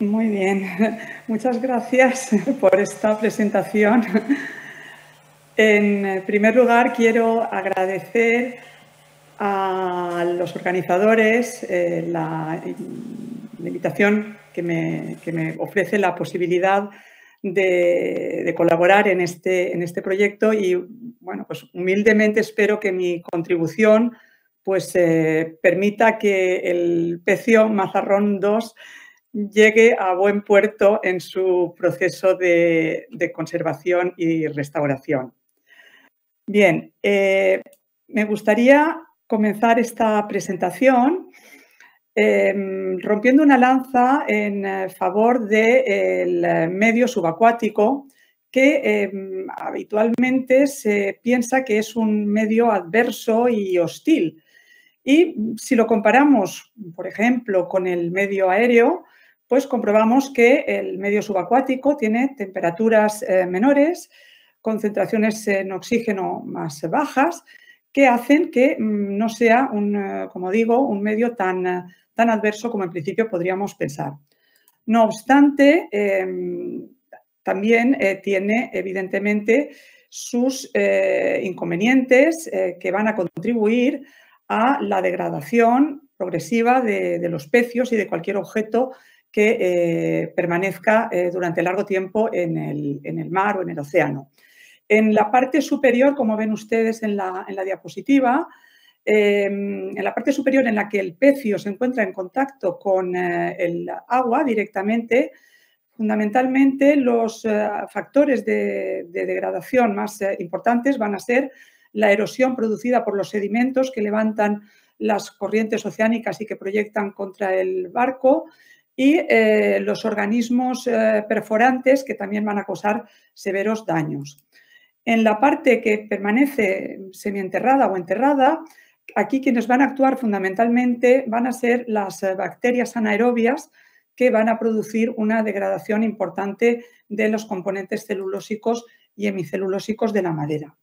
Muy bien, muchas gracias por esta presentación. En primer lugar, quiero agradecer a los organizadores eh, la, invitación que me, ofrece la posibilidad de, colaborar en este, en este proyecto y, bueno, pues humildemente espero que mi contribución pues eh, permita que el pecio Mazarrón 2 llegue a buen puerto en su proceso de, conservación y restauración. Bien, eh, me gustaría comenzar esta presentación em, rompiendo una lanza en eh, favor del eh, medio subacuático que em, habitualmente se piensa que es un medio adverso y hostil. Y si lo comparamos, por ejemplo, con el medio aéreo, pues comprobamos que el medio subacuático tiene temperaturas eh, menores, concentraciones en oxígeno más bajas, que hacen que mm, no sea, un, eh, como digo, un medio tan, tan adverso como en principio podríamos pensar. No obstante, em, también eh, tiene evidentemente sus inconvenientes que van a contribuir a la degradación progresiva de, de los pecios y de cualquier objeto que eh, permanezca eh, durante largo tiempo en el, mar o en el océano. En la parte superior, como ven ustedes en la, diapositiva, em, en la parte superior en la que el pecio se encuentra en contacto con eh, el agua directamente, fundamentalmente los factores de, degradación más importantes van a ser la erosión producida por los sedimentos que levantan las corrientes oceánicas y que proyectan contra el barco, y eh, los organismos eh, perforantes que también van a causar severos daños. En la parte que permanece semienterrada o enterrada, aquí quienes van a actuar fundamentalmente van a ser las eh, bacterias anaerobias que van a producir una degradación importante de los componentes celulósicos y hemicelulósicos de la madera.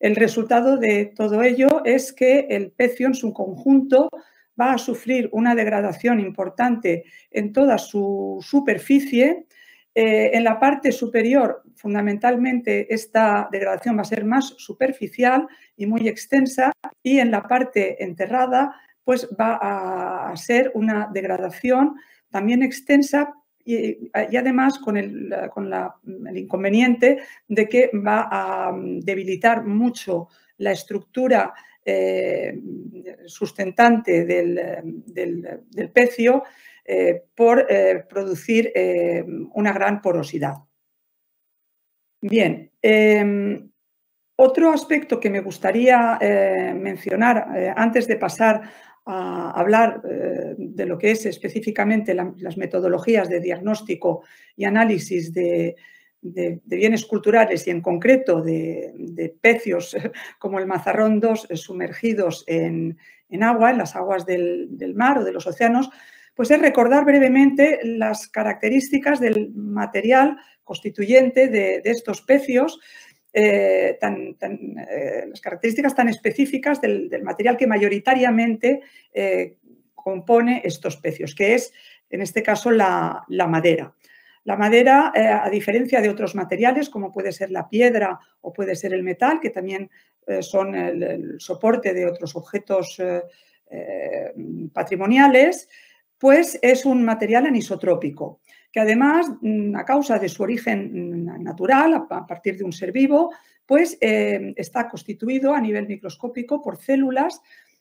El resultado de todo ello es que el pecio en su conjunto va a sufrir una degradación importante en toda su superficie. Eh, en la parte superior, fundamentalmente, esta degradación va a ser más superficial y muy extensa y en la parte enterrada, pues va a ser una degradación también extensa y, además con, el, el inconveniente de que va a mm, debilitar mucho la estructura eh, sustentante del, pecio eh, por eh, producir una gran porosidad. Bien, em, otro aspecto que me gustaría mencionar antes de pasar a hablar de lo que es específicamente las metodologías de diagnóstico y análisis de, de, bienes culturales y en concreto de, pecios como el mazarrón 2 eh, sumergidos en, agua, en las aguas del, mar o de los océanos, pues es recordar brevemente las características del material constituyente de, estos pecios, eh, eh, las características tan específicas del, material que mayoritariamente compone estos pecios, que es en este caso la madera. La madera, eh, a diferencia de otros materiales, como puede ser la piedra o puede ser el metal, que también eh, son el, soporte de otros objetos eh, patrimoniales, pues es un material anisotrópico, que además, mm, a causa de su origen mm, natural, a partir de un ser vivo, pues está constituido a nivel microscópico por células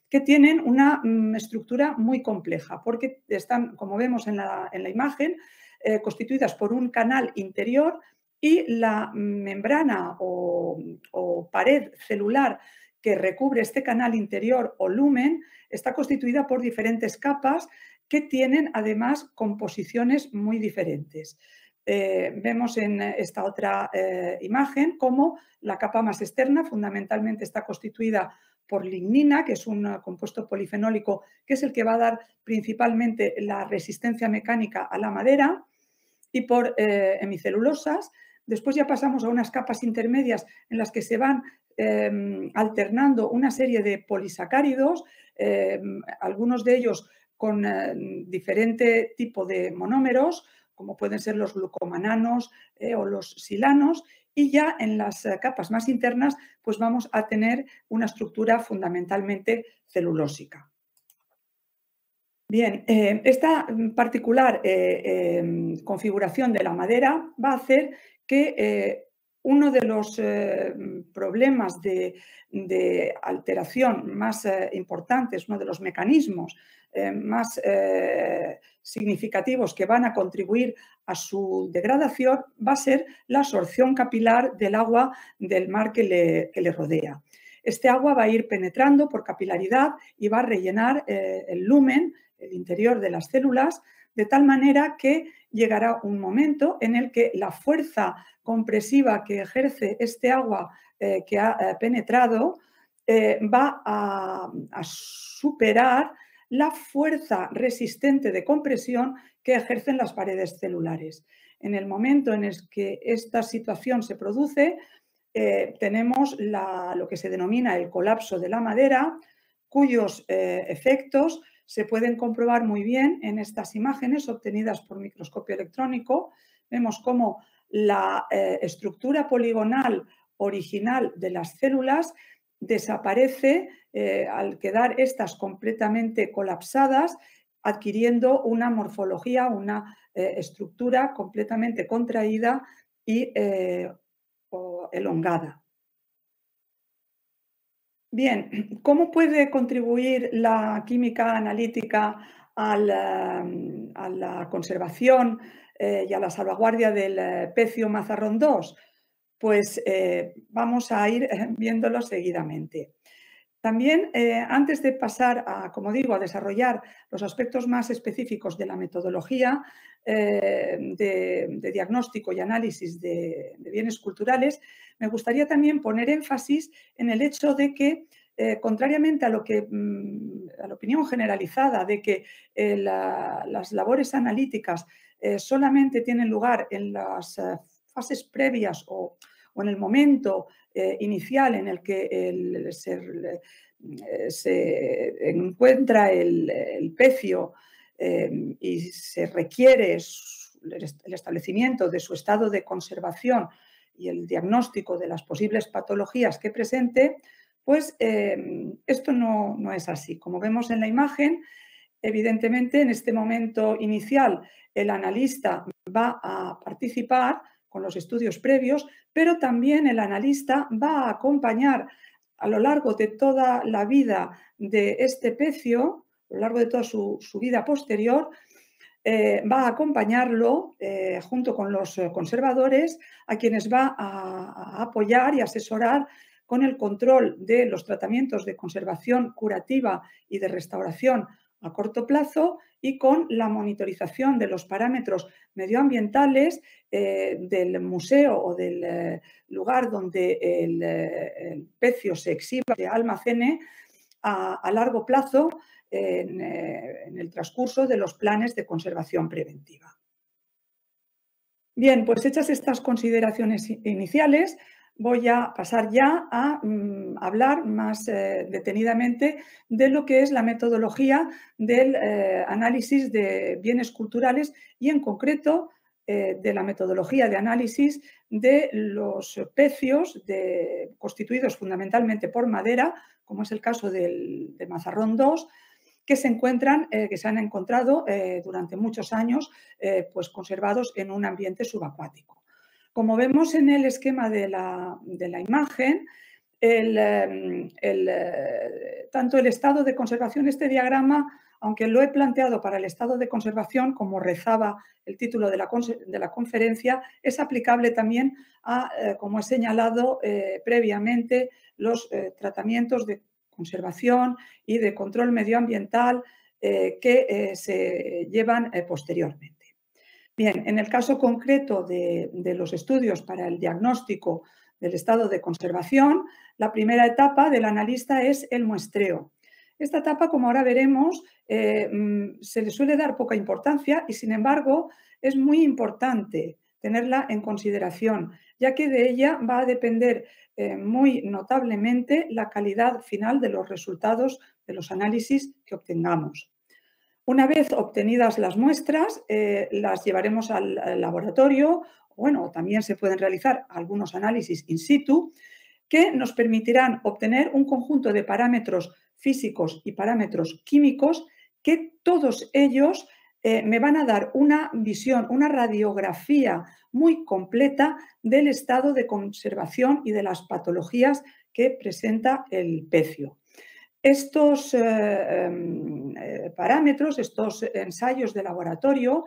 que tienen una mm, estructura muy compleja, porque están, como vemos en la imagen, eh, constituidas por un canal interior y la membrana o, pared celular que recubre este canal interior o lumen está constituida por diferentes capas que tienen además composiciones muy diferentes. Eh, vemos en esta otra eh, imagen cómo la capa más externa fundamentalmente está constituida por lignina, que es un compuesto polifenólico que es el que va a dar principalmente la resistencia mecánica a la madera y por eh, hemicelulosas. Después ya pasamos a unas capas intermedias en las que se van em, alternando una serie de polisacáridos, em, algunos de ellos con eh, diferente tipo de monómeros, como pueden ser los glucomananos eh, o los silanos, y ya en las capas más internas pues vamos a tener una estructura fundamentalmente celulósica. Bien, eh, esta particular eh, eh, configuración de la madera va a hacer que uno de los problemas de, alteración más importantes, uno de los mecanismos más significativos que van a contribuir a su degradación va a ser la absorción capilar del agua del mar que le, que le rodea. Este agua va a ir penetrando por capilaridad y va a rellenar el lumen el interior de las células, de tal manera que llegará un momento en el que la fuerza compresiva que ejerce este agua eh, que ha eh, penetrado eh, va a, superar la fuerza resistente de compresión que ejercen las paredes celulares. En el momento en el que esta situación se produce, tenemos lo que se denomina el colapso de la madera, cuyos efectos se pueden comprobar muy bien en estas imágenes obtenidas por microscopio electrónico. Vemos cómo la eh, estructura poligonal original de las células desaparece eh, al quedar estas completamente colapsadas, adquiriendo una morfología, una eh, estructura completamente contraída y elongada. Bien, ¿cómo puede contribuir la química analítica em, a la, conservación eh, y a la salvaguardia del eh, pecio mazarrón 2? Pues eh, vamos a ir viéndolo seguidamente. También, eh, antes de pasar a, como digo, a desarrollar los aspectos más específicos de la metodología eh, de, diagnóstico y análisis de, bienes culturales, me gustaría también poner énfasis en el hecho de que, eh, contrariamente a lo que mm, la opinión generalizada de que las labores analíticas solamente tienen lugar en las fases previas o o en el momento eh, inicial en el que el, eh, se, encuentra el, pecio eh, y se requiere el establecimiento de su estado de conservación y el diagnóstico de las posibles patologías que presente, pues esto no, no, es así. Como vemos en la imagen, evidentemente en este momento inicial el analista va a participar con los estudios previos, pero también el analista va a acompañar a lo largo de toda la vida de este pecio, a lo largo de toda su, vida posterior, eh, va a acompañarlo eh, junto con los conservadores, a quienes va a, apoyar y asesorar con el control de los tratamientos de conservación curativa y de restauración a corto plazo y con la monitorización de los parámetros medioambientales eh, del museo o del eh, lugar donde eh, el, pecio se exhiba, se almacene a, largo plazo en el transcurso de los planes de conservación preventiva. Bien, pues hechas estas consideraciones iniciales, voy a pasar ya a mm, hablar más eh, detenidamente de lo que es la metodología del eh, análisis de bienes culturales y en concreto eh, de la metodología de análisis de los pecios constituidos fundamentalmente por madera, como es el caso del, Mazarrón II, que se encuentran, que se han encontrado durante muchos años, pues conservados en un ambiente subacuático. Como vemos en el esquema de la, imagen, em, eh, tanto el estado de conservación, este diagrama, aunque lo he planteado para el estado de conservación, como rezaba el título de la, de la conferencia, es aplicable también a, eh, como he señalado eh, previamente, los tratamientos de conservación y de control medioambiental que se llevan posteriormente. Bien, en el caso concreto de, los estudios para el diagnóstico del estado de conservación, la primera etapa del analista es el muestreo. Esta etapa, como ahora veremos, eh, mm, se le suele dar poca importancia y, sin embargo, es muy importante tenerla en consideración, ya que de ella va a depender eh, muy notablemente la calidad final de los resultados de los análisis que obtengamos. Una vez obtenidas las muestras, eh, las llevaremos al, laboratorio. Bueno, también se pueden realizar algunos análisis in situ que nos permitirán obtener un conjunto de parámetros físicos y parámetros químicos que todos ellos eh, me van a dar una visión, una radiografía muy completa del estado de conservación y de las patologías que presenta el pecio. Estos eh, em, eh, parámetros, estos ensayos de laboratorio,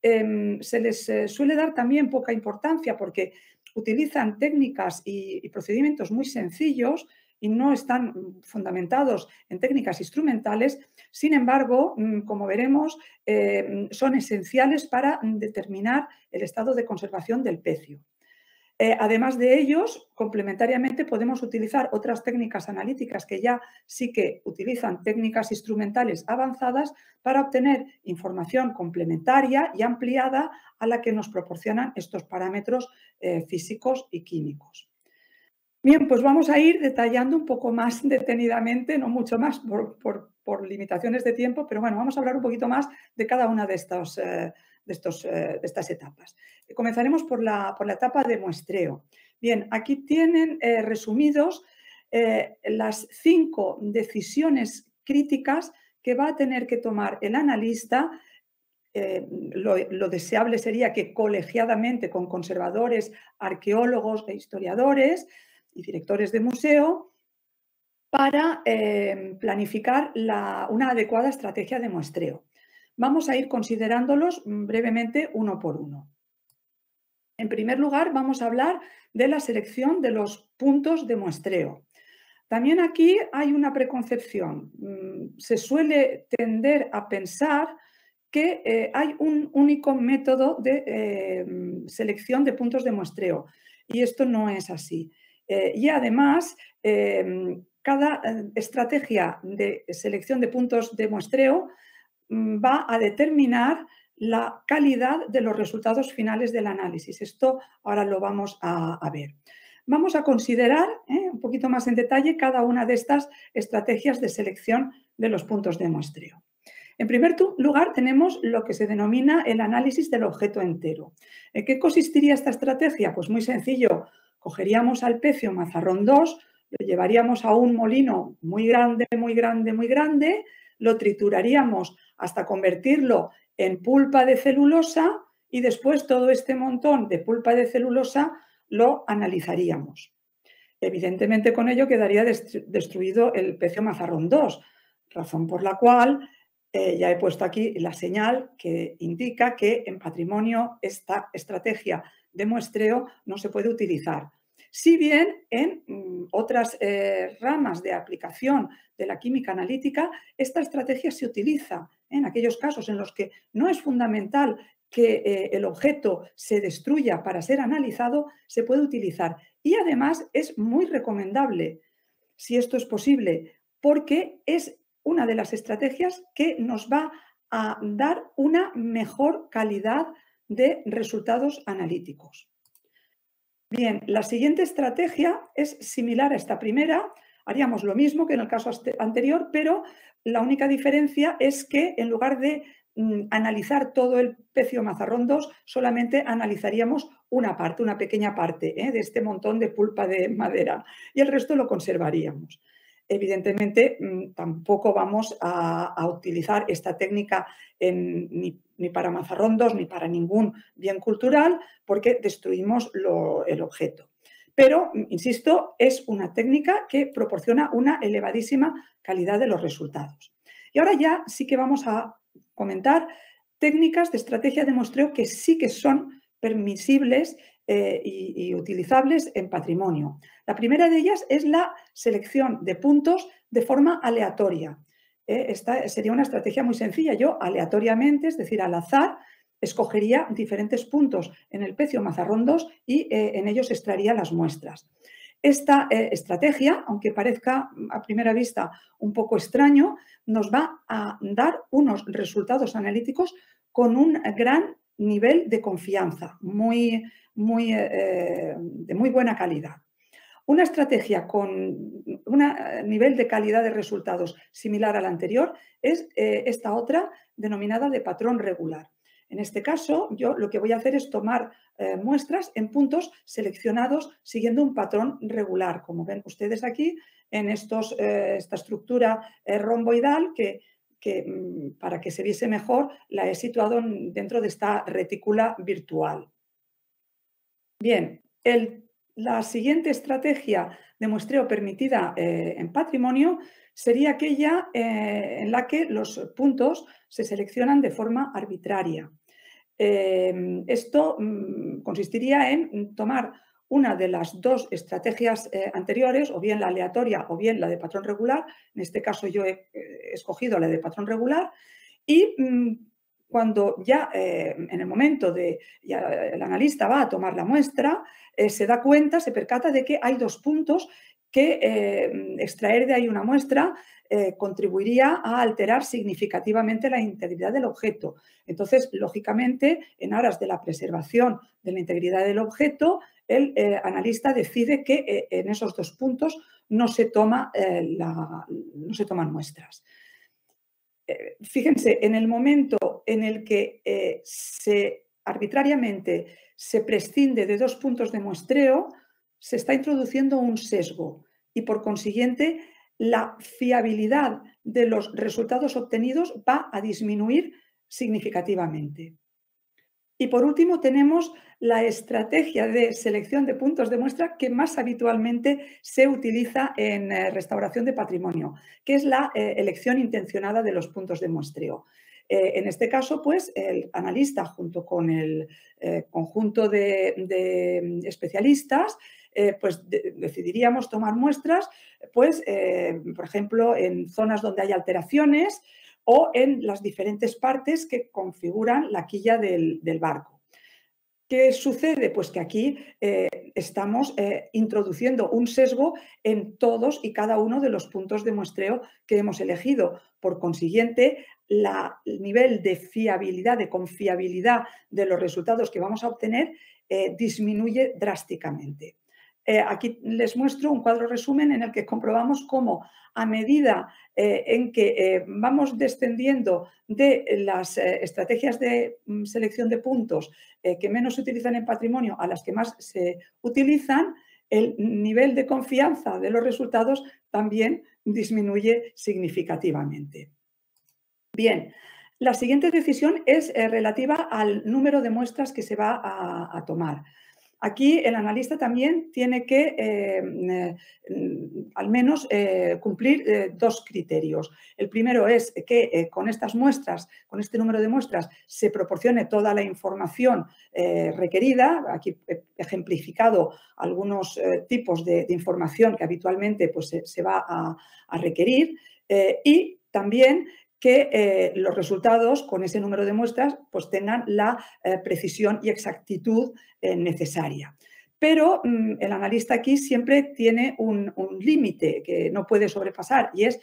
em, se les eh, suele dar también poca importancia porque utilizan técnicas y, procedimientos muy sencillos y no están fundamentados en técnicas instrumentales, sin embargo, mm, como veremos, son esenciales para determinar el estado de conservación del pecio. Eh, además de ellos, complementariamente podemos utilizar otras técnicas analíticas que ya sí que utilizan técnicas instrumentales avanzadas para obtener información complementaria y ampliada a la que nos proporcionan estos parámetros eh, físicos y químicos. Bien, pues vamos a ir detallando un poco más detenidamente, no mucho más por, limitaciones de tiempo, pero bueno, vamos a hablar un poquito más de cada una de estas. Eh, eh, de, estas etapas. Comenzaremos por la, por la, etapa de muestreo. Bien, aquí tienen eh, resumidos eh, las cinco decisiones críticas que va a tener que tomar el analista lo, deseable sería que colegiadamente con conservadores, arqueólogos e historiadores y directores de museo para planificar una adecuada estrategia de muestreo. Vamos a ir considerándolos mm, brevemente uno por uno. En primer lugar, vamos a hablar de la selección de los puntos de muestreo. También aquí hay una preconcepción. Mm, se suele tender a pensar que eh, hay un único método de eh, selección de puntos de muestreo y esto no es así. Eh, y además, cada estrategia de selección de puntos de muestreo Mm, va a determinar la calidad de los resultados finales del análisis. Esto ahora lo vamos a, ver. Vamos a considerar ¿eh? un poquito más en detalle cada una de estas estrategias de selección de los puntos de muestreo. En primer lugar, tenemos lo que se denomina el análisis del objeto entero. ¿En qué consistiría esta estrategia? Pues muy sencillo. Cogeríamos al pecio mazarrón 2, lo llevaríamos a un molino muy grande, muy grande, muy grande, lo trituraríamos hasta convertirlo en pulpa de celulosa y después todo este montón de pulpa de celulosa lo analizaríamos. Evidentemente con ello quedaría destruido el pecio mazarrón 2, razón por la cual eh, ya he puesto aquí la señal que indica que en patrimonio esta estrategia de muestreo no se puede utilizar. Si bien en mm, otras eh, ramas de aplicación de la química analítica, esta estrategia se utiliza en aquellos casos en los que no es fundamental que eh, el objeto se destruya para ser analizado, se puede utilizar. Y además es muy recomendable, si esto es posible, porque es una de las estrategias que nos va a dar una mejor calidad de resultados analíticos. Bien, la siguiente estrategia es similar a esta primera. Haríamos lo mismo que en el caso anterior, pero la única diferencia es que en lugar de mm, analizar todo el pecio mazarrón 2, solamente analizaríamos una parte, una pequeña parte ¿eh? de este montón de pulpa de madera y el resto lo conservaríamos. Evidentemente, mm, tampoco vamos a, a utilizar esta técnica en, ni ni para Mazarrondos, ni para ningún bien cultural, porque destruimos el objeto. Pero, insisto, es una técnica que proporciona una elevadísima calidad de los resultados. Y ahora ya sí que vamos a comentar técnicas de estrategia de muestreo que sí que son permisibles eh, y, utilizables en patrimonio. La primera de ellas es la selección de puntos de forma aleatoria. Eh, esta sería una estrategia muy sencilla. Yo aleatoriamente, es decir, al azar, escogería diferentes puntos en el pecio mazarrón 2 y eh, en ellos extraería las muestras. Esta eh, estrategia, aunque parezca mm, a primera vista un poco extraño, nos va a dar unos resultados analíticos con un gran nivel de confianza, muy, muy, de muy buena calidad. Una estrategia con un eh, nivel de calidad de resultados similar al anterior es eh, esta otra denominada de patrón regular. En este caso, yo lo que voy a hacer es tomar eh, muestras en puntos seleccionados siguiendo un patrón regular, como ven ustedes aquí en estos, esta estructura romboidal que, que, mm, para que se viese mejor la he situado dentro de esta retícula virtual. Bien, el la siguiente estrategia de muestreo permitida eh, en patrimonio sería aquella eh, en la que los puntos se seleccionan de forma arbitraria. Em, esto mm, consistiría en tomar una de las dos estrategias eh, anteriores, o bien la aleatoria o bien la de patrón regular, en este caso yo he escogido la de patrón regular, y mm, cuando ya eh, en el momento de ya el analista va a tomar la muestra, eh, se da cuenta, se percata de que hay dos puntos que eh, extraer de ahí una muestra contribuiría a alterar significativamente la integridad del objeto. Entonces, lógicamente, en aras de la preservación de la integridad del objeto, el analista decide que en esos dos puntos no no se toman muestras. Eh, fíjense, en el momento en el que eh, se arbitrariamente se prescinde de dos puntos de muestreo, se está introduciendo un sesgo y por consiguiente la fiabilidad de los resultados obtenidos va a disminuir significativamente. Y por último, tenemos la estrategia de selección de puntos de muestra que más habitualmente se utiliza en eh, restauración de patrimonio, que es la eh, elección intencionada de los puntos de muestreo. Eh, en este caso, pues el analista junto con el conjunto de, especialistas pues decidiríamos tomar muestras, pues, por ejemplo, en zonas donde hay alteraciones, o en las diferentes partes que configuran la quilla del, barco. ¿Qué sucede? Pues que aquí eh, estamos eh, introduciendo un sesgo en todos y cada uno de los puntos de muestreo que hemos elegido. Por consiguiente, la, el nivel de fiabilidad, de confiabilidad de los resultados que vamos a obtener eh, disminuye drásticamente. Eh, aquí les muestro un cuadro resumen en el que comprobamos cómo a medida eh, en que eh, vamos descendiendo de las estrategias de mm, selección de puntos que menos se utilizan en patrimonio a las que más se utilizan, el nivel de confianza de los resultados también disminuye significativamente. Bien, la siguiente decisión es relativa al número de muestras que se va a tomar. Aquí el analista también tiene que em, eh, mm, al menos eh, cumplir eh, dos criterios. El primero es que con estas muestras, con este número de muestras, se proporcione toda la información requerida. Aquí he ejemplificado algunos tipos de, información que habitualmente pues, se, va a, a requerir. y también que eh, los resultados con ese número de muestras pues tengan la eh, precisión y exactitud eh, necesaria. Pero mm, el analista aquí siempre tiene un, límite que no puede sobrepasar y es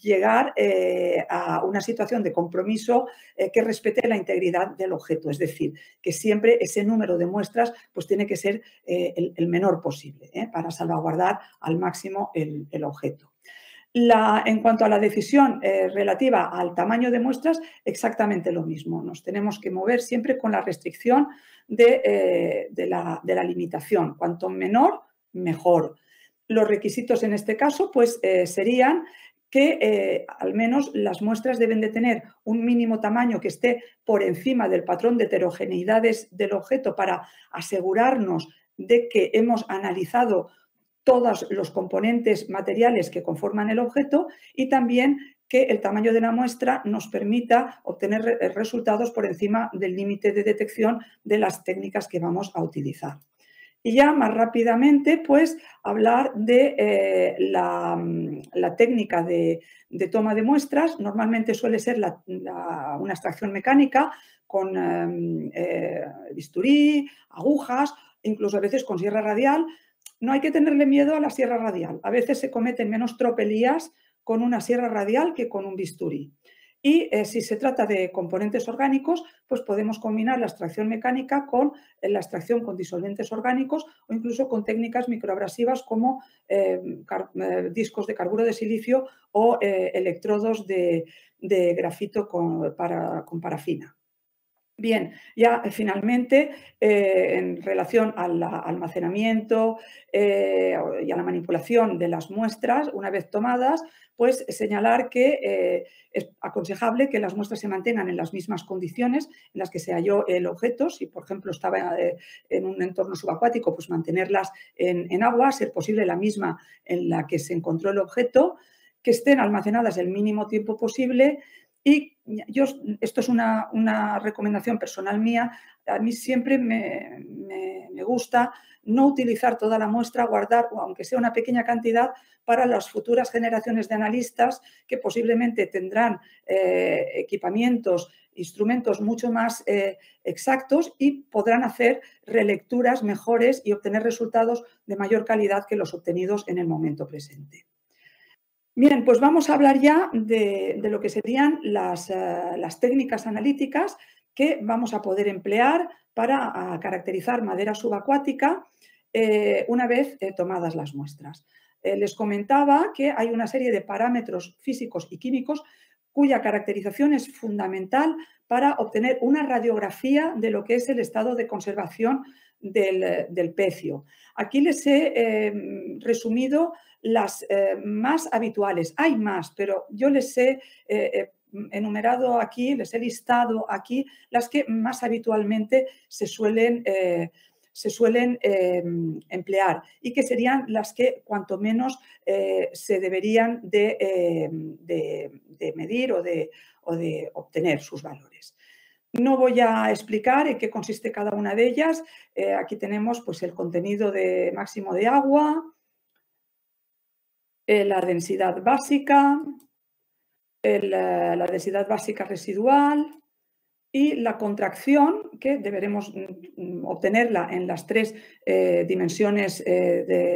llegar a una situación de compromiso que respete la integridad del objeto. Es decir, que siempre ese número de muestras pues, tiene que ser el, menor posible para salvaguardar al máximo el objeto en cuanto a la decisión eh, relativa al tamaño de muestras, exactamente lo mismo. Nos tenemos que mover siempre con la restricción de, eh, la, limitación. Cuanto menor, mejor. Los requisitos en este caso pues, eh, serían que al menos las muestras deben de tener un mínimo tamaño que esté por encima del patrón de heterogeneidades del objeto para asegurarnos de que hemos analizado todos los componentes materiales que conforman el objeto y también que el tamaño de la muestra nos permita obtener eh, resultados por encima del límite de detección de las técnicas que vamos a utilizar. Y ya más rápidamente, pues hablar de eh, mm, la, técnica de, toma de muestras. Normalmente suele ser una extracción mecánica con em, eh, bisturí, agujas, incluso a veces con sierra radial, no hay que tenerle miedo a la sierra radial. A veces se cometen menos tropelías con una sierra radial que con un bisturí. Y eh, si se trata de componentes orgánicos, pues podemos combinar la extracción mecánica con eh, la extracción con disolventes orgánicos o incluso con técnicas microabrasivas como eh, discos de carburo de silicio o electrodos de, grafito con parafina. Bien, ya eh, finalmente, eh, en relación al almacenamiento eh, y a la manipulación de las muestras, una vez tomadas, pues señalar que es aconsejable que las muestras se mantengan en las mismas condiciones en las que se halló el objeto. Si, por ejemplo, estaba en un entorno subacuático, pues mantenerlas en agua, ser posible la misma en la que se encontró el objeto que estén almacenadas el mínimo tiempo posible, y esto es una, recomendación personal mía, a mí siempre me, gusta no utilizar toda la muestra, guardar, aunque sea una pequeña cantidad, para las futuras generaciones de analistas que posiblemente tendrán eh, equipamientos, instrumentos mucho más eh, exactos y podrán hacer relecturas mejores y obtener resultados de mayor calidad que los obtenidos en el momento presente. Bien, pues vamos a hablar ya de, lo que serían eh, las, técnicas analíticas que vamos a poder emplear para caracterizar madera subacuática eh, una vez eh, tomadas las muestras. les comentaba que hay una serie de parámetros físicos y químicos cuya caracterización es fundamental para obtener una radiografía de lo que es el estado de conservación del, eh, del pecio. Aquí les he eh, resumido las eh, más habituales. Hay más, pero yo les he enumerado aquí, les he listado aquí las que más habitualmente se suelen, se suelen emplear y que serían las que cuanto menos se deberían de, medir o o de obtener sus valores. No voy a explicar en qué consiste cada una de ellas. Eh, aquí tenemos pues, el contenido de máximo de agua, eh, la densidad básica, eh, la densidad básica residual y la contracción que deberemos mm, mm, obtenerla en las tres dimensiones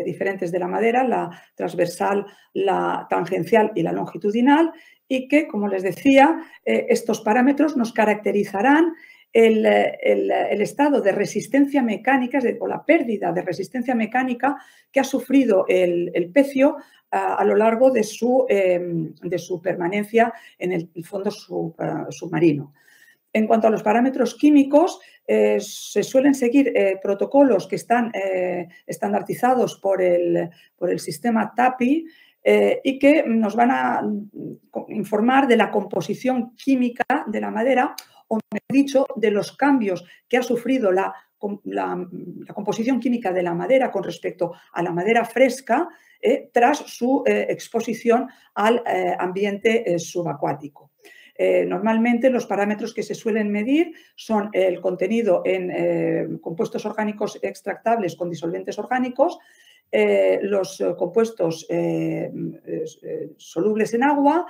diferentes de la madera, la transversal, la tangencial y la longitudinal, y que, como les decía, eh, estos parámetros nos caracterizarán el, estado de resistencia mecánica o la pérdida de resistencia mecánica que ha sufrido el, pecio a, lo largo de su, em, de su permanencia en el fondo eh, submarino. En cuanto a los parámetros químicos, eh, se suelen seguir protocolos que están estandartizados estandarizados por el, por el, sistema TAPI eh, y que nos van a mm, informar de la composición química de la madera o, mejor dicho, de los cambios que ha sufrido la, mm, composición química de la madera con respecto a la madera fresca eh, tras su eh, exposición al ambiente subacuático. normalmente los parámetros que se suelen medir son el contenido en compuestos orgánicos extractables con disolventes orgánicos, eh, los eh, compuestos eh, solubles en agua,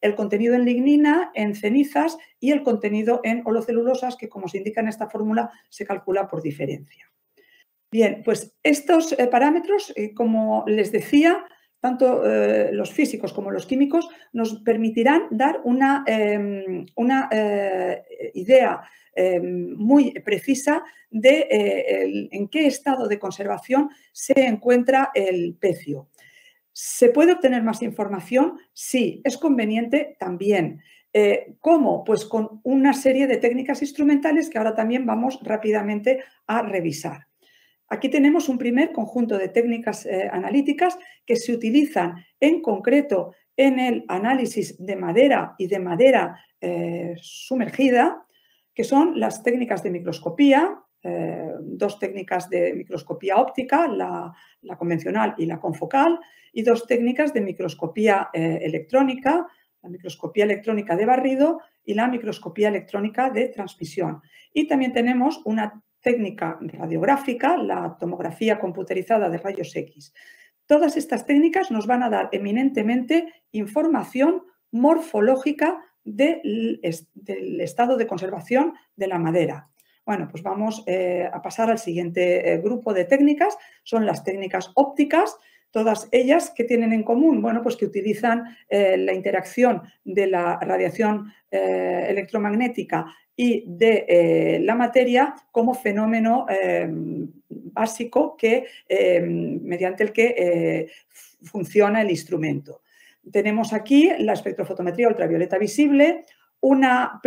el contenido en lignina, en cenizas y el contenido en holocelulosas, que como se indica en esta fórmula, se calcula por diferencia. Bien, pues estos parámetros, como les decía, tanto eh, los físicos como los químicos, nos permitirán dar una, em, una eh, idea em, muy precisa de eh, en qué estado de conservación se encuentra el pecio. ¿Se puede obtener más información? Sí, es conveniente también. ¿Cómo? Pues con una serie de técnicas instrumentales que ahora también vamos rápidamente a revisar. Aquí tenemos un primer conjunto de técnicas eh, analíticas que se utilizan en concreto en el análisis de madera y de madera eh, sumergida, que son las técnicas de microscopía, eh, dos técnicas de microscopía óptica, la, la, convencional y la confocal, y dos técnicas de microscopía electrónica, la microscopía electrónica de barrido y la microscopía electrónica de transmisión. Y también tenemos una técnica radiográfica, la tomografía computerizada de rayos X. Todas estas técnicas nos van a dar eminentemente información morfológica del, estado de conservación de la madera. Bueno, pues vamos eh, a pasar al siguiente eh, grupo de técnicas. Son las técnicas ópticas. Todas ellas, que tienen en común? Bueno, pues que utilizan eh, la interacción de la radiación eh, electromagnética y de eh, la materia como fenómeno básico que, mediante el que funciona el instrumento. Tenemos aquí la espectrofotometría ultravioleta visible, una,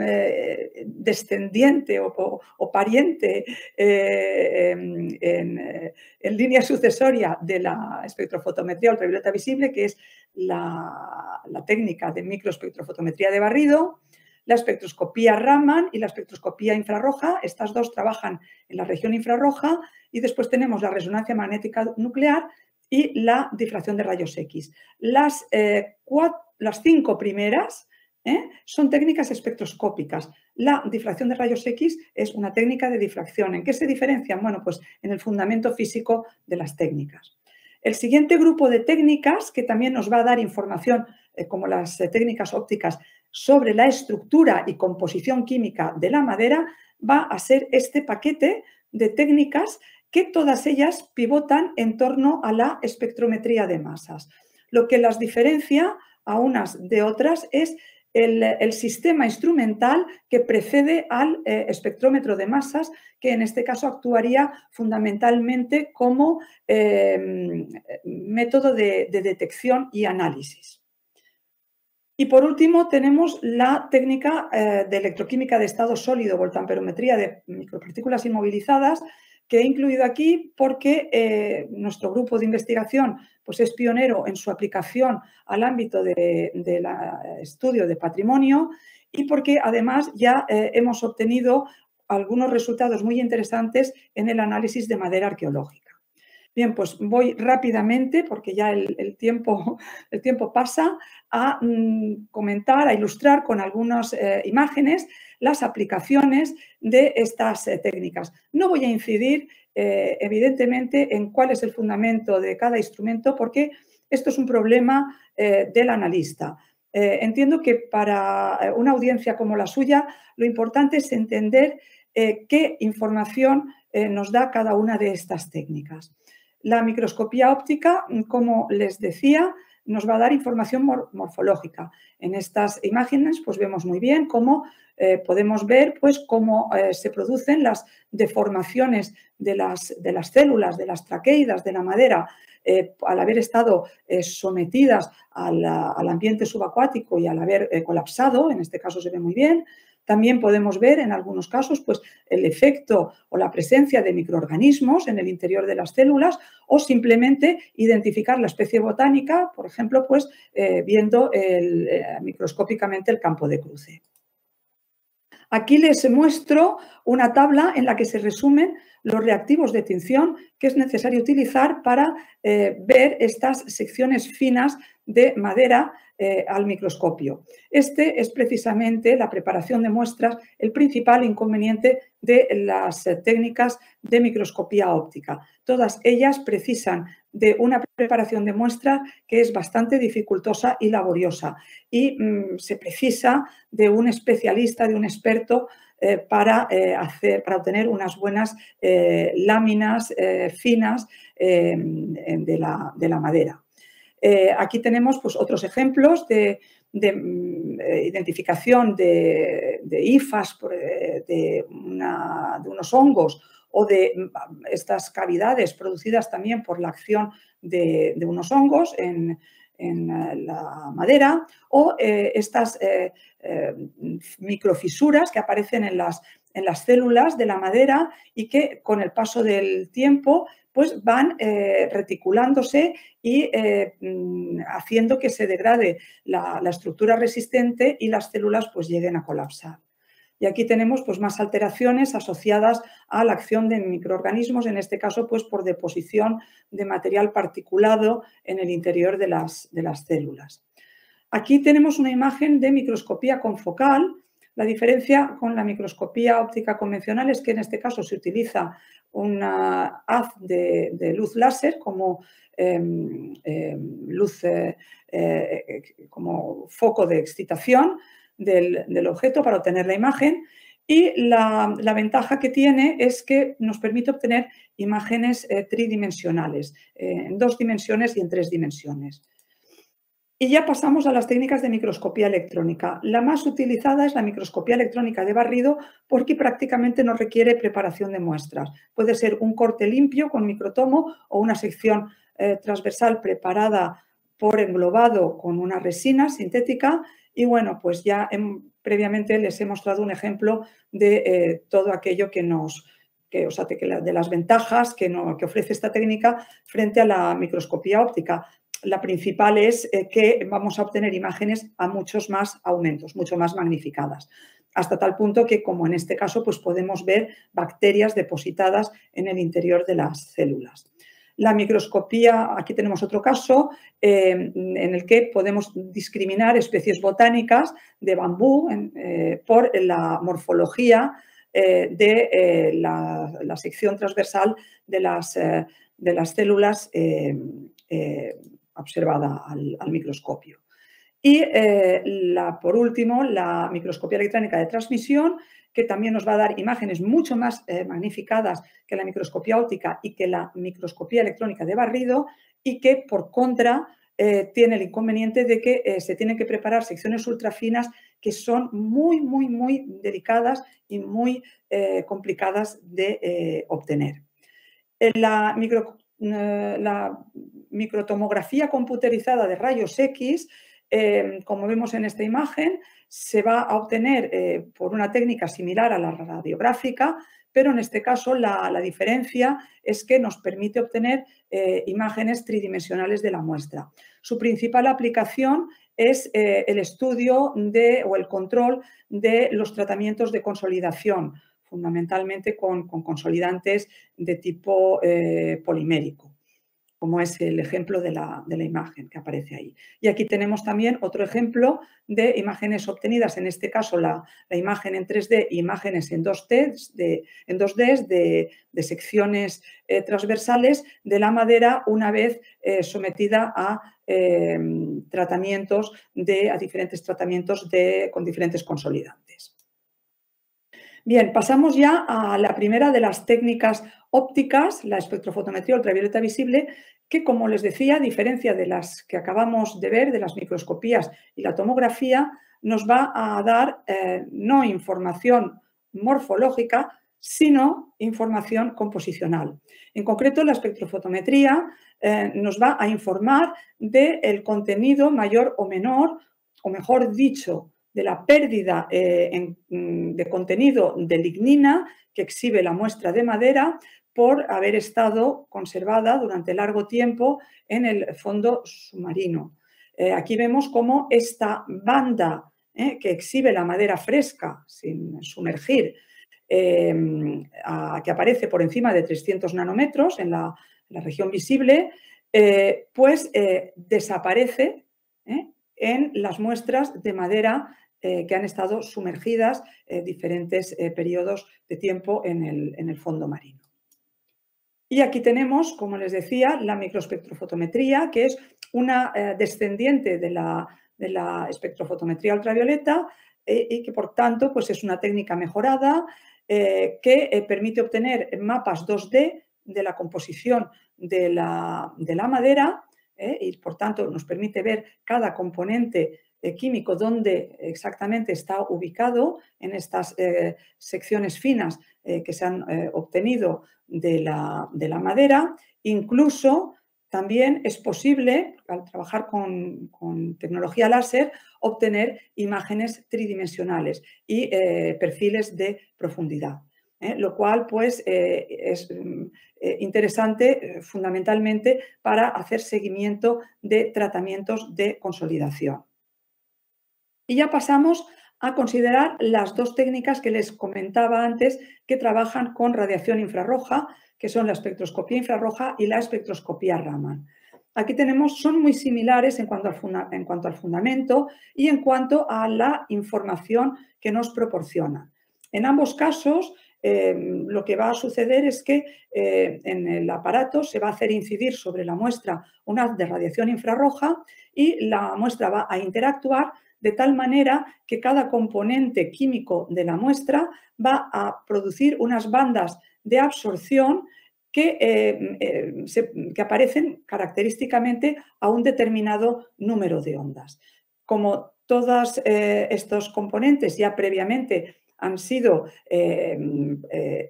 eh, descendiente o, pariente eh, eh, en, línea sucesoria de la espectrofotometría ultravioleta visible, que es la, técnica de microespectrofotometría de barrido, la espectroscopía Raman y la espectroscopía infrarroja. Estas dos trabajan en la región infrarroja y después tenemos la resonancia magnética nuclear y la difracción de rayos X. Las, las cinco primeras ¿eh? son técnicas espectroscópicas. La difracción de rayos X es una técnica de difracción. ¿En qué se diferencian? Bueno, pues en el fundamento físico de las técnicas. El siguiente grupo de técnicas que también nos va a dar información, eh, como las eh, técnicas ópticas, sobre la estructura y composición química de la madera, va a ser este paquete de técnicas que todas ellas pivotan en torno a la espectrometría de masas. Lo que las diferencia a unas de otras es el, sistema instrumental que precede al eh, espectrómetro de masas, que en este caso actuaría fundamentalmente como em, método de detección y análisis. Y por último, tenemos la técnica eh, de electroquímica de estado sólido, voltamperometría de micropartículas inmovilizadas, que he incluido aquí porque eh, nuestro grupo de investigación pues es pionero en su aplicación al ámbito del eh, estudio de patrimonio y porque además ya eh, hemos obtenido algunos resultados muy interesantes en el análisis de madera arqueológica. Bien, pues voy rápidamente, porque ya el, tiempo, el tiempo, pasa, a mm, comentar, a ilustrar con algunas imágenes las aplicaciones de estas eh, técnicas. No voy a incidir, eh, evidentemente, en cuál es el fundamento de cada instrumento, porque esto es un problema eh, del analista. entiendo que para una audiencia como la suya, lo importante es entender qué información nos da cada una de estas técnicas. La microscopía óptica, mm, como les decía, nos va a dar información morfológica. En estas imágenes pues vemos muy bien cómo eh, podemos ver pues cómo eh, se producen las deformaciones de las, de las células, de las traqueidas, de la madera, eh, al haber estado sometidas al, al, ambiente subacuático y al haber colapsado, en este caso se ve muy bien, también podemos ver en algunos casos pues, el efecto o la presencia de microorganismos en el interior de las células o simplemente identificar la especie botánica, por ejemplo, pues, eh, viendo eh, microscópicamente el campo de cruce. Aquí les muestro una tabla en la que se resumen los reactivos de tinción que es necesario utilizar para eh, ver estas secciones finas de madera eh, al microscopio. Este es precisamente la preparación de muestras, el principal inconveniente de las eh, técnicas de microscopía óptica. Todas ellas precisan de una preparación de muestra que es bastante dificultosa y laboriosa y mm, se precisa de un especialista, de un experto eh, para, hacer, para obtener unas buenas láminas finas de, la, madera. Eh, aquí tenemos pues, otros ejemplos de, mm, eh, identificación de, de IFAS, eh, de, unos hongos o de mm, estas cavidades producidas también por la acción de, unos hongos en, la madera o estas microfisuras que aparecen en las, en las células de la madera y que con el paso del tiempo pues van eh, reticulándose y eh, mm, haciendo que se degrade la, estructura resistente y las células pues lleguen a colapsar. Y aquí tenemos pues, más alteraciones asociadas a la acción de microorganismos, en este caso pues, por deposición de material particulado en el interior de las, de las células. Aquí tenemos una imagen de microscopía confocal la diferencia con la microscopía óptica convencional es que en este caso se utiliza una haz de, luz láser como em, em, eh, eh, como foco de excitación del, objeto para obtener la imagen y la, ventaja que tiene es que nos permite obtener imágenes eh, tridimensionales en dos dimensiones y en tres dimensiones. Y ya pasamos a las técnicas de microscopía electrónica. La más utilizada es la microscopía electrónica de barrido porque prácticamente no requiere preparación de muestras. Puede ser un corte limpio con microtomo o una sección eh, transversal preparada por englobado con una resina sintética. Y bueno, pues ya previamente les he mostrado un ejemplo de eh, todo aquello que nos, que, o sea, de las ventajas que, que, ofrece esta técnica frente a la microscopía óptica. La principal es eh, que vamos a obtener imágenes a muchos más aumentos, mucho más magnificadas hasta tal punto que, como en este caso, pues podemos ver bacterias depositadas en el interior de las células. La microscopía, aquí tenemos otro caso eh, en el que podemos discriminar especies botánicas de bambú eh, por la morfología de la, sección transversal de las, de las células observada al, microscopio. Y eh, la, por último, la microscopía electrónica de transmisión, que también nos va a dar imágenes mucho más eh, magnificadas que la microscopía óptica y que la microscopía electrónica de barrido y que por contra eh, tiene el inconveniente de que se tienen que preparar secciones ultrafinas que son muy, muy, muy delicadas y muy complicadas de obtener. En la micro eh, la microtomografía computerizada de rayos X, em, como vemos en esta imagen, se va a obtener eh, por una técnica similar a la radiográfica, pero en este caso la, diferencia es que nos permite obtener eh, imágenes tridimensionales de la muestra. Su principal aplicación es el estudio de, o el control de los tratamientos de consolidación, fundamentalmente con, consolidantes de tipo eh, polimérico, como es el ejemplo de la, imagen que aparece ahí. Y aquí tenemos también otro ejemplo de imágenes obtenidas, en este caso la, imagen en 3D e imágenes en 2D de, en 2 de, secciones eh, transversales de la madera una vez eh, sometida a tratamientos de, a diferentes tratamientos con diferentes consolidantes. Bien, pasamos ya a la primera de las técnicas ópticas, la espectrofotometría ultravioleta visible, que como les decía, a diferencia de las que acabamos de ver, de las microscopías y la tomografía, nos va a dar eh, no información morfológica, sino información composicional. En concreto, la espectrofotometría eh, nos va a informar del contenido mayor o menor, o mejor dicho, de la pérdida eh, mm, de contenido de lignina que exhibe la muestra de madera por haber estado conservada durante largo tiempo en el fondo submarino. Eh, aquí vemos cómo esta banda eh, que exhibe la madera fresca sin sumergir, em, que aparece por encima de 300 nanómetros en la, la región visible, pues desaparece en las muestras de madera eh, que han estado sumergidas en diferentes eh, periodos de tiempo en el, fondo marino. Y aquí tenemos, como les decía, la microespectrofotometría, que es una eh, descendiente de la, espectrofotometría ultravioleta y que, por tanto, pues es una técnica mejorada que permite obtener mapas 2D de la composición de la, madera y, por tanto, nos permite ver cada componente eh, químico dónde exactamente está ubicado en estas eh, secciones finas eh, que se han obtenido de la, madera. Incluso también es posible, al trabajar con, tecnología láser, obtener imágenes tridimensionales y perfiles de profundidad. lo cual pues es interesante fundamentalmente para hacer seguimiento de tratamientos de consolidación. Y ya pasamos a considerar las dos técnicas que les comentaba antes que trabajan con radiación infrarroja, que son la espectroscopía infrarroja y la espectroscopía Raman. Aquí tenemos, son muy similares en cuanto, al en cuanto al fundamento y en cuanto a la información que nos proporciona. En ambos casos, em, lo que va a suceder es que eh, en el aparato se va a hacer incidir sobre la muestra una de radiación infrarroja y la muestra va a interactuar de tal manera que cada componente químico de la muestra va a producir unas bandas de absorción que, eh, eh, que aparecen característicamente a un determinado número de ondas. Como todos eh, estos componentes ya previamente han sido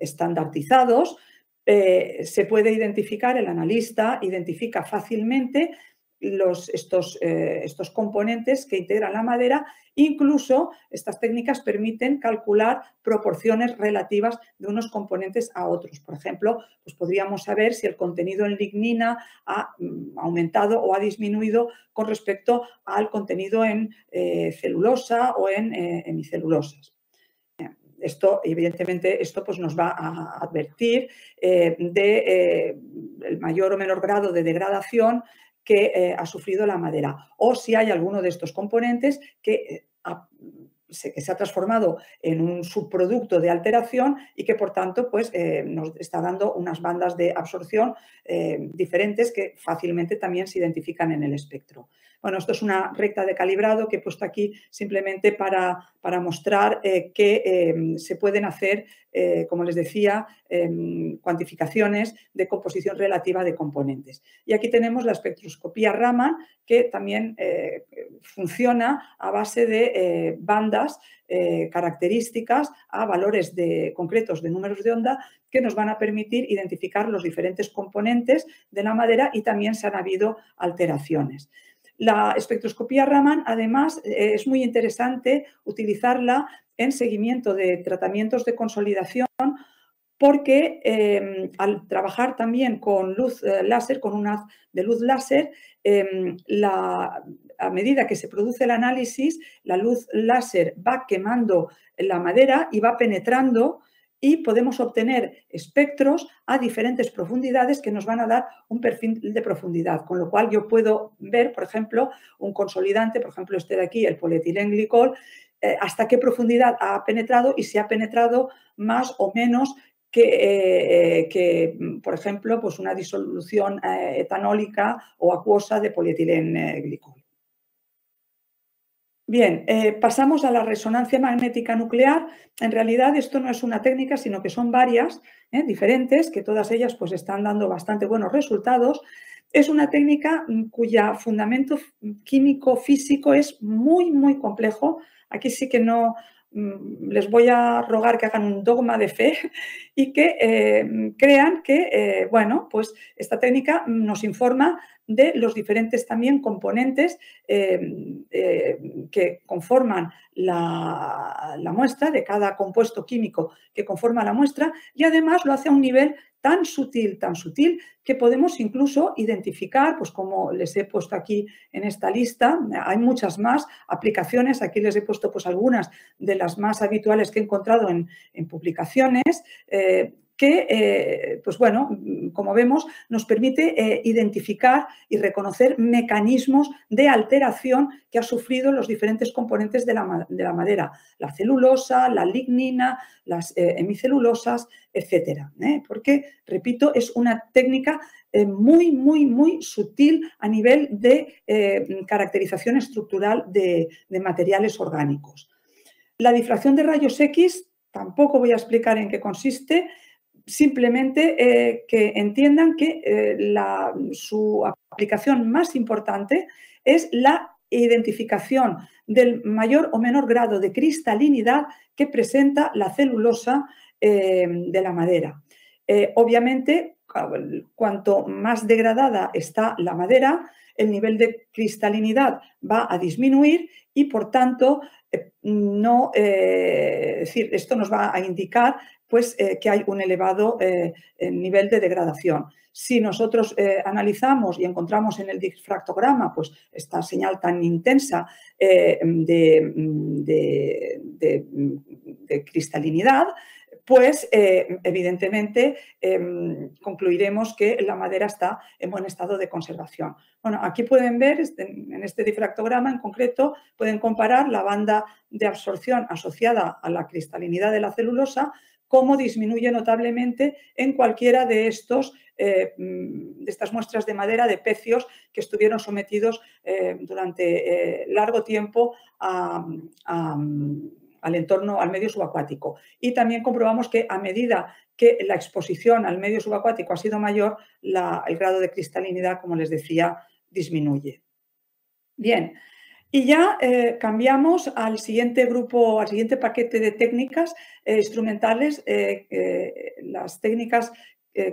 estandartizados, se puede identificar, el analista identifica fácilmente los, eh, estos, componentes que integran la madera. Incluso estas técnicas permiten calcular proporciones relativas de unos componentes a otros. Por ejemplo, pues podríamos saber si el contenido en lignina ha mm, aumentado o ha disminuido con respecto al contenido en eh, celulosa o en eh, hemicelulosas esto, evidentemente, esto pues, nos va a advertir del de, el mayor o menor grado de degradación que eh, ha sufrido la madera o si hay alguno de estos componentes eh, que, se, ha transformado en un subproducto de alteración y que por tanto pues, eh, nos está dando unas bandas de absorción diferentes que fácilmente también se identifican en el espectro. Bueno, esto es una recta de calibrado que he puesto aquí simplemente para, mostrar eh, que em, se pueden hacer, eh, como les decía, em, cuantificaciones de composición relativa de componentes. Y aquí tenemos la espectroscopía Raman, que también eh, funciona a base de bandas características a valores de, concretos de números de onda que nos van a permitir identificar los diferentes componentes de la madera y también se han habido alteraciones. La espectroscopía Raman, además, eh, es muy interesante utilizarla en seguimiento de tratamientos de consolidación porque em, al trabajar también con luz eh, láser, con un haz de luz láser, em, a medida que se produce el análisis, la luz láser va quemando la madera y va penetrando y podemos obtener espectros a diferentes profundidades que nos van a dar un perfil de profundidad, con lo cual yo puedo ver, por ejemplo, un consolidante, por ejemplo, este de aquí, el polietilenglicol, glicol, eh, hasta qué profundidad ha penetrado y si ha penetrado más o menos que, eh, por ejemplo, pues una disolución eh, etanólica o acuosa de polietilenglicol. Bien, eh, pasamos a la resonancia magnética nuclear. En realidad esto no es una técnica, sino que son varias, eh, diferentes, que todas ellas pues, están dando bastante buenos resultados. Es una técnica mm, cuya fundamento químico-físico es muy, muy complejo. Aquí sí que no, Mm, les voy a rogar que hagan un dogma de fe y que eh, crean que, eh, bueno, pues esta técnica nos informa de los diferentes también componentes eh, que conforman la, la, muestra, de cada compuesto químico que conforma la muestra y además lo hace a un nivel tan sutil, tan sutil, que podemos incluso identificar, pues como les he puesto aquí en esta lista, hay muchas más aplicaciones, aquí les he puesto pues algunas de las más habituales que he encontrado en, publicaciones, eh, que, eh, pues bueno, como vemos, nos permite eh, identificar y reconocer mecanismos de alteración que ha sufrido los diferentes componentes de la, madera, la celulosa, la lignina, las eh, hemicelulosas, etcétera. Porque, repito, es una técnica muy, muy, muy sutil a nivel de caracterización estructural de, de materiales orgánicos. La difracción de rayos X tampoco voy a explicar en qué consiste, simplemente eh, que entiendan que eh, su aplicación más importante es la identificación del mayor o menor grado de cristalinidad que presenta la celulosa eh, de la madera. obviamente, cuanto más degradada está la madera, el nivel de cristalinidad va a disminuir y, por tanto, no, decir, esto nos va a indicar pues eh, que hay un elevado eh, eh, nivel de degradación. Si nosotros analizamos y encontramos en el difractograma pues, esta señal tan intensa de, cristalinidad, pues evidentemente concluiremos que la madera está en buen estado de conservación. Bueno, aquí pueden ver este, en este difractograma en concreto, pueden comparar la banda de absorción asociada a la cristalinidad de la celulosa cómo disminuye notablemente en cualquiera de, estos, eh, mm, estas muestras de madera de pecios que estuvieron sometidos eh, durante eh, largo tiempo al entorno, al medio subacuático. Y también comprobamos que a medida que la exposición al medio subacuático ha sido mayor, el grado de cristalinidad, como les decía, disminuye. Bien, y ya eh, cambiamos al siguiente grupo, al siguiente paquete de técnicas eh, instrumentales, eh, las técnicas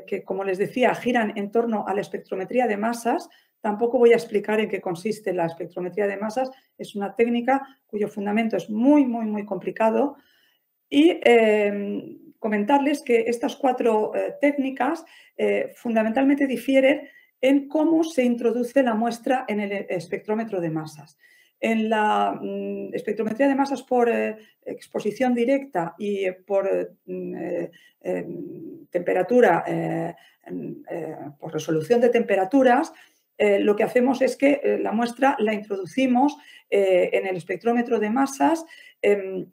que, como les decía, giran en torno a la espectrometría de masas. Tampoco voy a explicar en qué consiste la espectrometría de masas. Es una técnica cuyo fundamento es muy, muy, muy complicado. Y em, comentarles que estas cuatro técnicas fundamentalmente difieren en cómo se introduce la muestra en el espectrómetro de masas. En la mm, espectrometría de masas por eh, exposición directa y eh, por eh, mm, em, temperatura, em, por resolución de temperaturas, lo que hacemos es que la muestra la introducimos en el espectrómetro de masas. Em,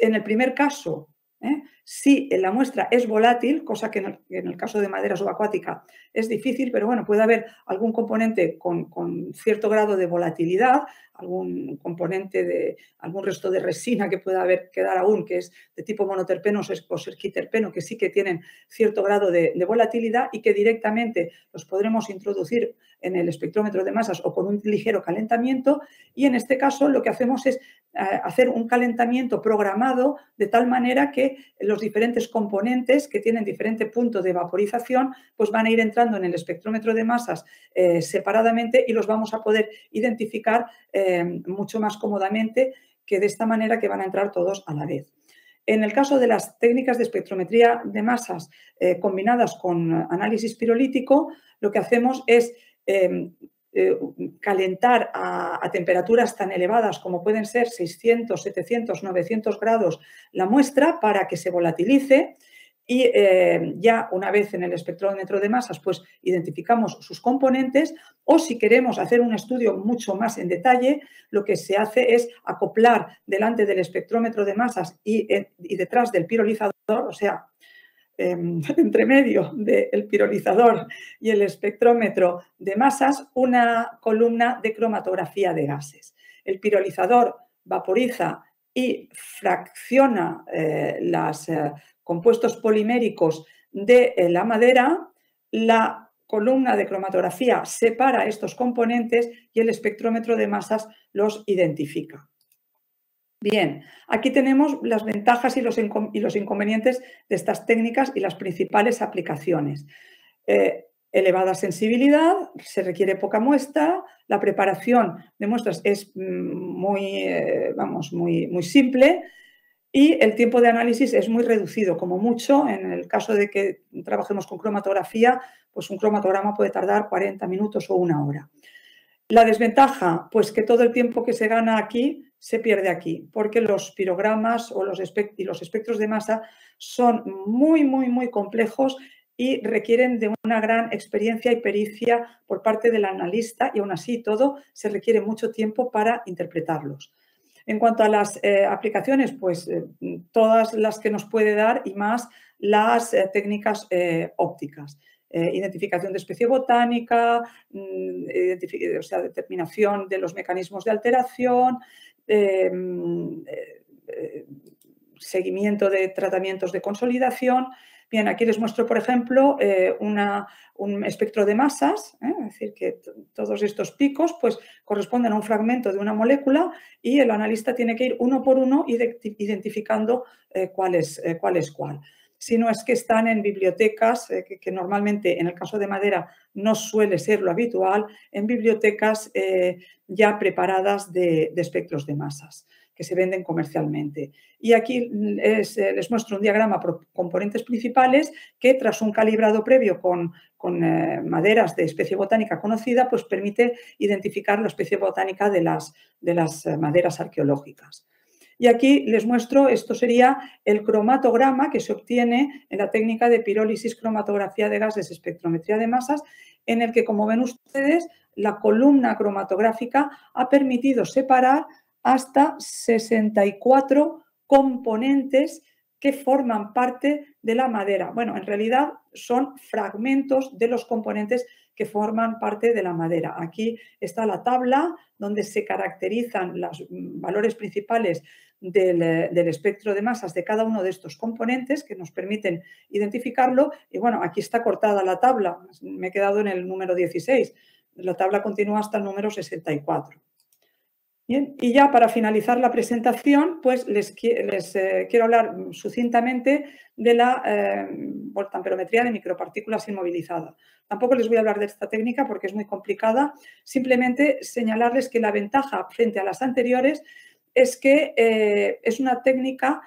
en el primer caso, ¿eh? si en la muestra es volátil, cosa que en el, caso de madera subacuática es difícil, pero bueno, puede haber algún componente con, cierto grado de volatilidad, algún componente de algún resto de resina que pueda haber quedar aún, que es de tipo monoterpeno o serquiterpeno, que sí que tienen cierto grado de, de, volatilidad y que directamente los podremos introducir en el espectrómetro de masas o con un ligero calentamiento. Y en este caso lo que hacemos es hacer un calentamiento programado de tal manera que los diferentes componentes que tienen diferente punto de vaporización pues van a ir entrando en el espectrómetro de masas eh, separadamente y los vamos a poder identificar eh, mucho más cómodamente que de esta manera que van a entrar todos a la vez. En el caso de las técnicas de espectrometría de masas eh, combinadas con análisis pirolítico, lo que hacemos es eh, calentar a, temperaturas tan elevadas como pueden ser 600, 700, 900 grados la muestra para que se volatilice y eh, ya una vez en el espectrómetro de masas pues identificamos sus componentes o si queremos hacer un estudio mucho más en detalle lo que se hace es acoplar delante del espectrómetro de masas y, eh, y detrás del pirolizador o sea Em, entre medio del pirolizador y el espectrómetro de masas, una columna de cromatografía de gases. El pirolizador vaporiza y fracciona eh, los eh, compuestos poliméricos de eh, la madera, la columna de cromatografía separa estos componentes y el espectrómetro de masas los identifica. Bien, aquí tenemos las ventajas y los, inconvenientes de estas técnicas y las principales aplicaciones. Eh, elevada sensibilidad, se requiere poca muestra, la preparación de muestras es mm, muy, eh, vamos, muy simple y el tiempo de análisis es muy reducido, como mucho, en el caso de que trabajemos con cromatografía, pues un cromatograma puede tardar 40 minutos o una hora. La desventaja, pues que todo el tiempo que se gana aquí se pierde aquí, porque los pirogramas o los y los espectros de masa son muy, muy, muy complejos y requieren de una gran experiencia y pericia por parte del analista y aún así todo se requiere mucho tiempo para interpretarlos. En cuanto a las eh, aplicaciones, pues eh, todas las que nos puede dar y más las eh, técnicas ópticas. identificación de especie botánica, mm, o sea, determinación de los mecanismos de alteración, Em, eh, seguimiento de tratamientos de consolidación. Bien, aquí les muestro, por ejemplo, eh, un espectro de masas, ¿eh? es decir, que todos estos picos pues, corresponden a un fragmento de una molécula y el analista tiene que ir uno por uno identificando cuál es cuál sino es que están en bibliotecas, eh, que, normalmente en el caso de madera no suele ser lo habitual, en bibliotecas eh, ya preparadas de, espectros de masas que se venden comercialmente. Y aquí mm, eh, les muestro un diagrama por componentes principales que tras un calibrado previo con, maderas de especie botánica conocida, pues permite identificar la especie botánica de las maderas arqueológicas. Y aquí les muestro, esto sería el cromatograma que se obtiene en la técnica de pirólisis cromatografía de gases, espectrometría de masas, en el que, como ven ustedes, la columna cromatográfica ha permitido separar hasta 64 componentes que forman parte de la madera. Bueno, en realidad son fragmentos de los componentes que forman parte de la madera. Aquí está la tabla donde se caracterizan los mm, valores principales del, eh, del, espectro de masas de cada uno de estos componentes que nos permiten identificarlo. Y bueno, aquí está cortada la tabla, me he quedado en el número 16. La tabla continúa hasta el número 64. Bien, y ya para finalizar la presentación, pues les, eh, quiero hablar sucintamente de la eh, voltamperometría de micropartículas inmovilizada. Tampoco les voy a hablar de esta técnica porque es muy complicada, simplemente señalarles que la ventaja frente a las anteriores es que eh, es una técnica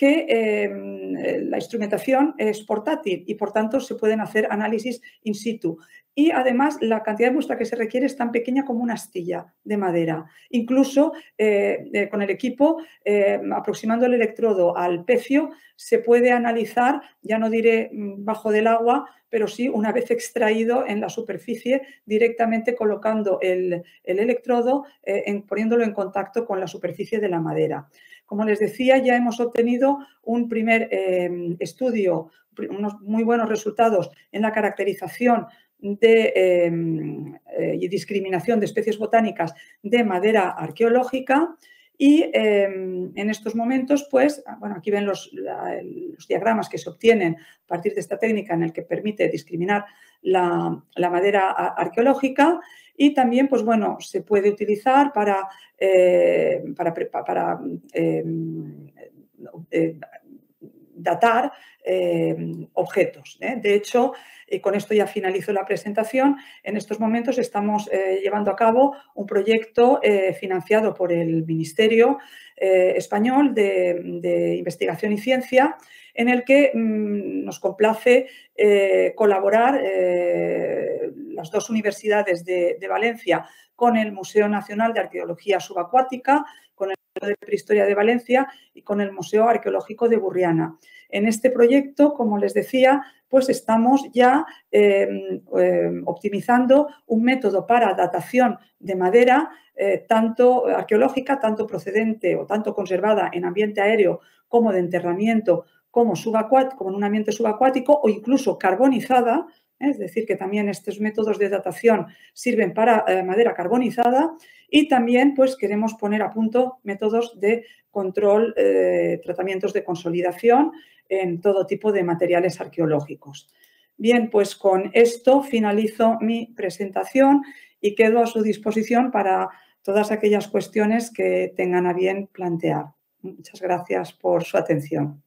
que em, la instrumentación es portátil y por tanto se pueden hacer análisis in situ. Y además la cantidad de muestra que se requiere es tan pequeña como una astilla de madera. Incluso eh, eh, con el equipo, em, aproximando el electrodo al pecio, se puede analizar, ya no diré mm, bajo del agua, pero sí una vez extraído en la superficie, directamente colocando el, el electrodo, eh, en, poniéndolo en contacto con la superficie de la madera. Como les decía, ya hemos obtenido un primer eh, estudio, unos muy buenos resultados en la caracterización de eh, eh, discriminación de especies botánicas de madera arqueológica. Y en estos momentos, pues, ah, bueno, aquí ven los, diagramas que se obtienen a partir de esta técnica en el que permite discriminar la madera arqueológica y también, pues bueno, se puede utilizar para, eh, para, eh, eh, datar eh, objetos. ¿eh? De hecho, y con esto ya finalizo la presentación, en estos momentos estamos eh, llevando a cabo un proyecto financiado por el Ministerio Español de, Investigación y Ciencia, en el que mm, nos complace colaborar las dos universidades de, de Valencia con el Museo Nacional de Arqueología Subacuática de Prehistoria de Valencia y con el Museo Arqueológico de Burriana. En este proyecto, como les decía, pues estamos ya em, em, optimizando un método para datación de madera, eh, tanto arqueológica, tanto procedente o tanto conservada en ambiente aéreo como de enterramiento, como, como en un ambiente subacuático o incluso carbonizada, es decir, que también estos métodos de datación sirven para eh, madera carbonizada y también pues, queremos poner a punto métodos de control, eh, tratamientos de consolidación en todo tipo de materiales arqueológicos. Bien, pues con esto finalizo mi presentación y quedo a su disposición para todas aquellas cuestiones que tengan a bien plantear. Muchas gracias por su atención.